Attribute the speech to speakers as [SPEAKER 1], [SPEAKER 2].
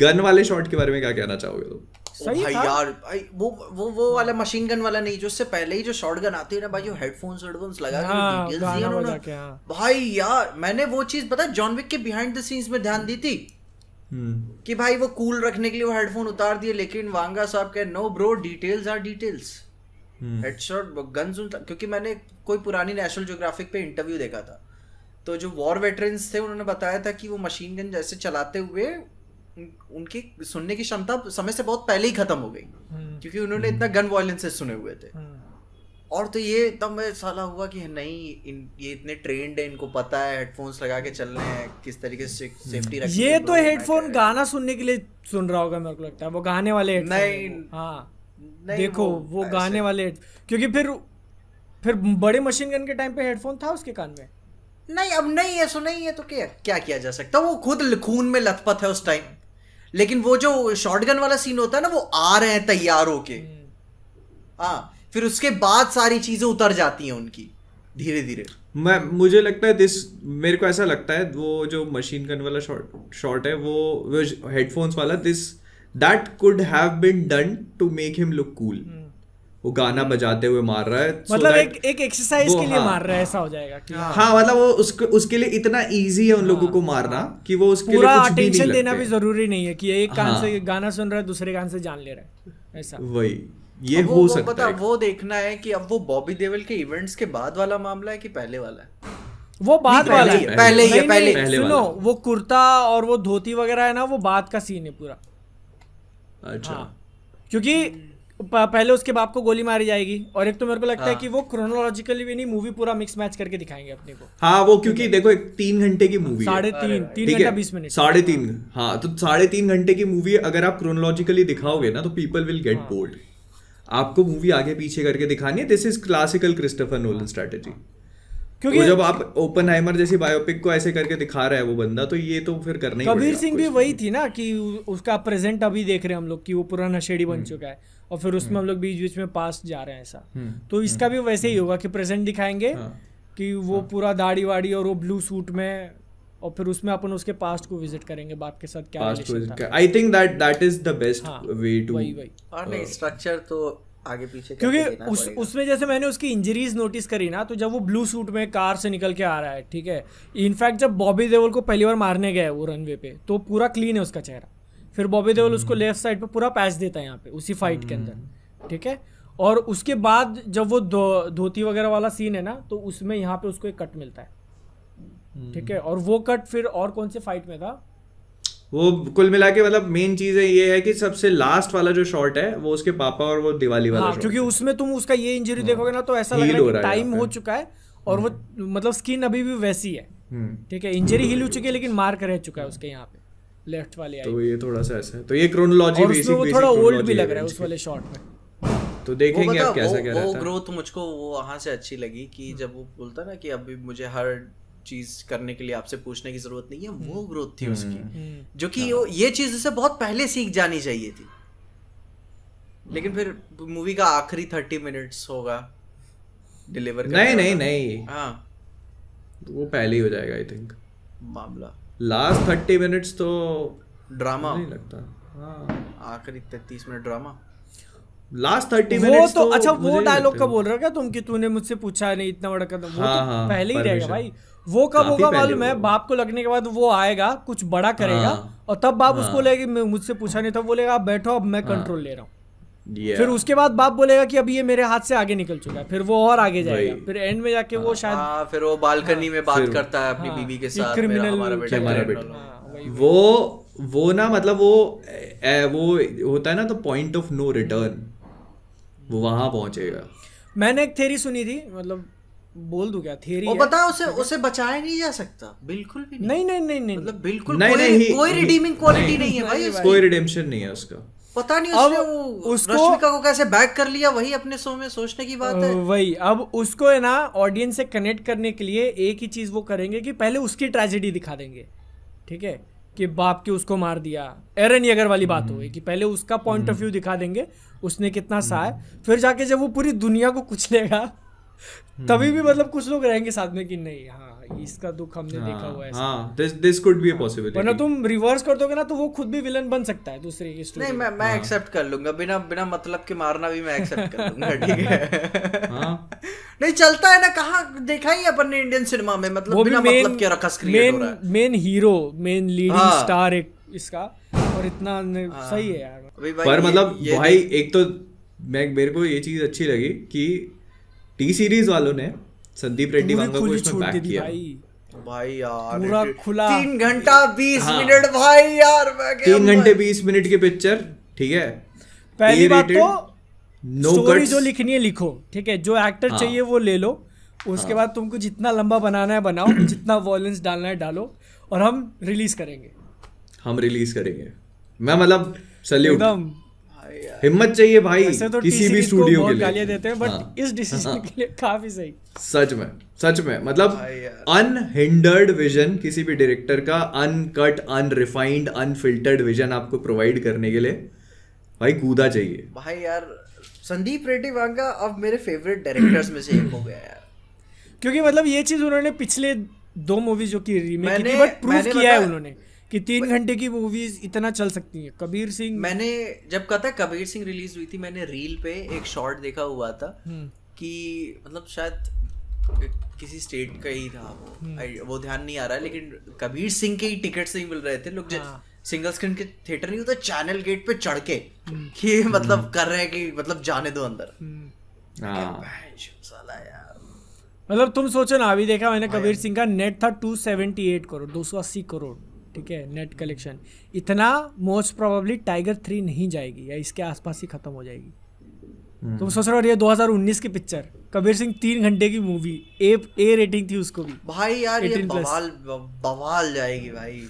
[SPEAKER 1] Gun वाले shot के बारे में क्या कहना चाहोगे तुम
[SPEAKER 2] सही भाई यार भाई वो वो वो वाला मशीन गन वाला नहीं जो उससे पहले ही जो गन आती है ना भाई जो हेडफोन्स हेडफोन्स लगा के डिटेल्स हाँ, दिए उन्होंने हाँ। भाई यार मैंने वो चीज पता जॉन विक के बिहाइंड द सीन्स में ध्यान दी थी हम्म। कि भाई वो कूल रखने के लिए वो हेडफोन उतार दिए लेकिन वांगा साहब के no bro details are details headshot guns क्योंकि मैंने कोई पुरानी नेशनल ज्योग्राफिक पे इंटरव्यू देखा था तो जो वॉर वेटरन्स थे उन्होंने बताया था कि वो मशीन गन जैसे चलाते हुए उनकी सुनने की क्षमता समय से बहुत पहले ही खत्म हो गई हम्म। क्योंकि उन्होंने इतना गन वायलेंस से सुने हुए थे हम्म। और तो ये तब मैं साला हुआ कि नहीं इन, ये इतने ट्रेंड है इनको पता है हेडफोन्स लगा के चल रहे हैं किस तरीके से सेफ्टी हम्म। रखनी ये तो हेडफोन
[SPEAKER 3] गाना सुनने के लिए सुन रहा होगा मेरे को लगता है वो गाने वाले नहीं हाँ देखो वो, गाने वाले क्योंकि फिर फिर बड़े मशीन गन के टाइम पे हेडफोन था उसके कान में
[SPEAKER 2] नहीं अब नहीं है सुना ही है तो क्या क्या किया जा सकता वो खुद खून में लथपथ है उस टाइम लेकिन वो जो शॉर्ट वाला सीन होता है ना वो आ रहे हैं तैयार होके हम्म। हाँ फिर उसके बाद सारी चीजें उतर जाती हैं उनकी धीरे धीरे मैं मुझे लगता है
[SPEAKER 1] दिस मेरे को ऐसा लगता है वो जो मशीन गन वाला शॉट शॉट है वो, हेडफोन्स वाला this that could have been done to make him look cool वो गाना बजाते हुए मार रहा है मतलब so एक
[SPEAKER 3] एक एक्सरसाइज के लिए हाँ, मार रहा है ऐसा हो जाएगा कि हाँ, हाँ मतलब वो
[SPEAKER 1] उसके उसके लिए इतना इजी है उन हाँ। लोगों को मारना हाँ। कि वो उसके पूरा अटेंशन देना भी
[SPEAKER 3] जरूरी नहीं है कि एक कान से हाँ। गाना सुन रहा है दूसरे कान से जान ले रहा है ऐसा वही ये हो वो, सकता है
[SPEAKER 2] वो देखना है कि अब वो बॉबी देवल के इवेंट्स के बाद वाला मामला है कि पहले वाला है वो बात वाला है पहले ही है पहले सुनो
[SPEAKER 3] वो कुर्ता और वो धोती वगैरह है ना वो बात का सीन है पूरा अच्छा क्योंकि पहले उसके बाप को गोली मारी जाएगी और एक तो मेरे को लगता हाँ। है कि वो क्रोनोलॉजिकली भी नहीं मूवी पूरा मिक्स मैच करके दिखाएंगे अपने को
[SPEAKER 1] हाँ वो क्योंकि देखो एक तीन घंटे की मूवी साढ़े तीन तीन घंटा बीस मिनट साढ़े तीन हाँ तो साढ़े तीन घंटे की मूवी अगर आप क्रोनोलॉजिकली दिखाओगे ना तो पीपल विल गेट बोल्ड आपको मूवी आगे पीछे करके दिखानी है this is classical Christopher Nolan strategy क्योंकि जब आप ओपन आइमर जैसी बायोपिक को ऐसे करके दिखा रहा है वो बंदा तो ये तो फिर करने कबीर सिंह
[SPEAKER 3] भी वही थी ना कि उसका प्रेजेंट अभी देख रहे हैं हम लोग कि वो पूरा नशेड़ी बन हम्म। चुका है और फिर उसमें हम्म। हम लोग बीच बीच में पास जा रहे हैं ऐसा हम्म। तो इसका भी वैसे ही होगा कि प्रेजेंट दिखाएंगे हाँ। कि वो हाँ। पूरा दाढ़ी वाड़ी और वो ब्लू सूट में और फिर उसमें अपन उसके पास्ट को विजिट करेंगे बाप के साथ क्या I think that
[SPEAKER 1] that is the best way to और
[SPEAKER 2] नहीं स्ट्रक्चर तो आगे पीछे क्योंकि
[SPEAKER 3] उस उसमें जैसे मैंने उसकी इंजरीज नोटिस करी ना तो जब वो ब्लू सूट में कार से निकल के आ रहा है ठीक है इनफैक्ट जब बॉबी देवल को पहली बार मारने गए वो रनवे पे तो पूरा क्लीन है उसका चेहरा फिर बॉबी देवल उसको लेफ्ट साइड पर पूरा पैच देता है यहाँ पे उसी फाइट के अंदर हम्म। ठीक है और उसके बाद जब वो धोती वगैरह वाला सीन है ना तो उसमें यहाँ पे उसको एक कट मिलता है हम्म। ठीक है और वो कट फिर और कौन से फाइट में था
[SPEAKER 1] वो कुल मिला के मतलब मेन चीज है ये है कि सबसे लास्ट वाला जो शॉट है वो उसके पापा और वो दिवाली वाला हाँ, क्योंकि
[SPEAKER 3] उसमें तुम उसका ये इंजरी हाँ, देखोगे ना तो ऐसा लग रहा है टाइम हो चुका है और वो हम्म। मतलब स्किन अभी भी वैसी है हम्म। ठीक है इंजरी हिल हो चुकी है लेकिन मार्क रह चुका है उसके यहाँ पे लेफ्ट वाले तो ये थोड़ा सा ऐसा है तो ये क्रोनोलॉजी बेसिक थोड़ा ओल्ड भी लग रहा है उस वाले शॉट में
[SPEAKER 1] तो देखेंगे आप कैसा क्या रहता है वो
[SPEAKER 2] ग्रोथ मुझको वो वहां से अच्छी लगी कि हम्म। जब वो बोलता ना कि अभी मुझे हर चीज करने के लिए आपसे पूछने की जरूरत नहीं है वो ग्रोथ हम्म। थी उसकी हम्म। हम्म। जो कि हाँ। वो ये चीज उसे बहुत पहले सीख जानी चाहिए थी लेकिन फिर मूवी का आखिरी थर्टी मिनट्स होगा डिलीवर नहीं नहीं नहीं हाँ वो
[SPEAKER 1] पहले ही हो जाएगा आई थिंक मामला लास्ट थर्टी मिनट्स तो ड्रामा नहीं
[SPEAKER 2] लगता हाँ आखिरी तैतीस मिनट ड्रामा लास्ट थर्टी वो तो, तो अच्छा वो डायलॉग का बोल
[SPEAKER 3] रहा क्या तुम कि तूने मुझसे पूछा नहीं इतना बड़ा कदम हाँ, वो तो हाँ, हाँ, पहले ही रहेगा भाई वो कब होगा मालूम है बाप को लगने के बाद वो आएगा कुछ बड़ा करेगा हाँ। और तब बाप हाँ। उसको लेगी मुझसे पूछा नहीं था बोलेगा आप बैठो अब मैं कंट्रोल हाँ। ले रहा हूँ Yeah. फिर उसके बाद बाप बोलेगा कि अभी ये मेरे हाथ से आगे निकल चुका है फिर वो और आगे जाएगा
[SPEAKER 2] फिर एंड में जाके वो शायद आ, फिर वो बालकनी में बात करता है अपनी बीवी के साथ क्रिमिनल हमारा
[SPEAKER 1] बेटा
[SPEAKER 3] वो वो ना मतलब वो
[SPEAKER 1] ए, वो होता है ना तो पॉइंट ऑफ नो रिटर्न वो वहां
[SPEAKER 3] पहुंचेगा मैंने एक थेरी सुनी थी मतलब बोल दू क्या थियरी बताओ उसे उसे बचाया
[SPEAKER 2] नहीं जा सकता
[SPEAKER 3] बिल्कुल भी नहीं नहीं नहीं नहीं मतलब बिल्कुल नहीं, कोई, नहीं, कोई रिडीमिंग क्वालिटी नहीं, नहीं, नहीं है
[SPEAKER 2] भाई कोई
[SPEAKER 1] रिडेम्पशन नहीं है उसका
[SPEAKER 2] पता नहीं अब उसको रश्मिका को कैसे बैक कर लिया वही अपने शो में सोचने की बात है
[SPEAKER 3] वही अब उसको है ना ऑडियंस से कनेक्ट करने के लिए एक ही चीज वो करेंगे कि पहले उसकी ट्रेजेडी दिखा देंगे ठीक है कि बाप के उसको मार दिया एरन यगर वाली बात हो गई कि पहले उसका पॉइंट ऑफ व्यू दिखा देंगे उसने कितना सहा है फिर जाके जब वो पूरी दुनिया को कुचलेगा तभी भी मतलब कुछ लोग रहेंगे साथ में कि नहीं हाँ इसका दुख हमने हाँ, देखा हुआ है
[SPEAKER 1] this this could be possibility वरना
[SPEAKER 3] तुम रिवर्स कर दोगे ना तो वो खुद भी विलन बन सकता है दूसरी की नहीं मैं मैं एक्सेप्ट हाँ। कर लूंगा बिना बिना मतलब के मारना भी मैं एक्सेप्ट कर लूंगा ठीक है हाँ?
[SPEAKER 2] नहीं चलता है ना कहा देखा ही अपन ने इंडियन सिनेमा में मतलब बिना मतलब के रखा
[SPEAKER 3] स्क्रीन हो रहा है main hero main leading star एक इसका और इतना हाँ। सही है यार पर मतलब भाई
[SPEAKER 1] एक तो मैं मेरे को ये चीज अच्छी लगी कि टी सीरीज वालों ने संदीप रेड्डी वांगा को इसमें बैक किया
[SPEAKER 2] भाई यार पूरा खुला तीन घंटा बीस हाँ, मिनट भाई यार तीन घंटे
[SPEAKER 3] बीस
[SPEAKER 1] मिनट की पिक्चर ठीक है पहली बात तो नो स्टोरी जो
[SPEAKER 3] लिखनी है लिखो ठीक है जो एक्टर हाँ, चाहिए वो ले लो उसके हाँ, बाद तुमको जितना लंबा बनाना है बनाओ जितना वॉयलेंस डालना है डालो और हम रिलीज करेंगे
[SPEAKER 1] हम रिलीज करेंगे मैं मतलब सल्यूट एकदम हिम्मत चाहिए भाई तो किसी भी स्टूडियो के लिए देते हैं बट हाँ। इस डिसीजन हाँ, के
[SPEAKER 3] लिए काफी सही
[SPEAKER 1] सच में सच में मतलब अनहिंडर्ड विजन किसी भी डायरेक्टर का अनकट अनरिफाइंड अनफिल्टर्ड विजन आपको प्रोवाइड करने के लिए भाई कूदा चाहिए
[SPEAKER 2] भाई यार संदीप रेड्डी वांगा अब मेरे फेवरेट डायरेक्टर्स में से एक हो गया यार
[SPEAKER 3] क्योंकि मतलब ये चीज उन्होंने पिछले दो मूवीज जो की रीमेक की थी बट प्रूव किया है उन्होंने कि तीन घंटे की मूवीज इतना चल सकती है कबीर सिंह मैंने
[SPEAKER 2] जब कहा था कबीर सिंह रिलीज हुई थी मैंने रील पे एक शॉर्ट देखा हुआ था हम्म। कि मतलब शायद किसी स्टेट का ही था वो हम्म। वो ध्यान नहीं आ रहा लेकिन कबीर सिंह के ही से ही मिल रहे थे लोग हाँ। सिंगल स्क्रीन के थिएटर नहीं होता चैनल गेट पे चढ़ के हम्म। कि मतलब कर रहे हैं कि मतलब जाने दो अंदर हाँ।
[SPEAKER 3] मतलब तुम सोचो ना अभी देखा मैंने कबीर सिंह का नेट था 278 करोड़ 280 करोड़ ठीक है नेट कलेक्शन इतना मोस्ट प्रोबेबली टाइगर थ्री नहीं जाएगी या इसके आसपास ही खत्म हो जाएगी तो सोच रहे हो ये 2019 की पिक्चर कबीर सिंह तीन घंटे की मूवी ए ए रेटिंग थी उसको भी भाई यार ये बवाल
[SPEAKER 2] बवाल जाएगी भाई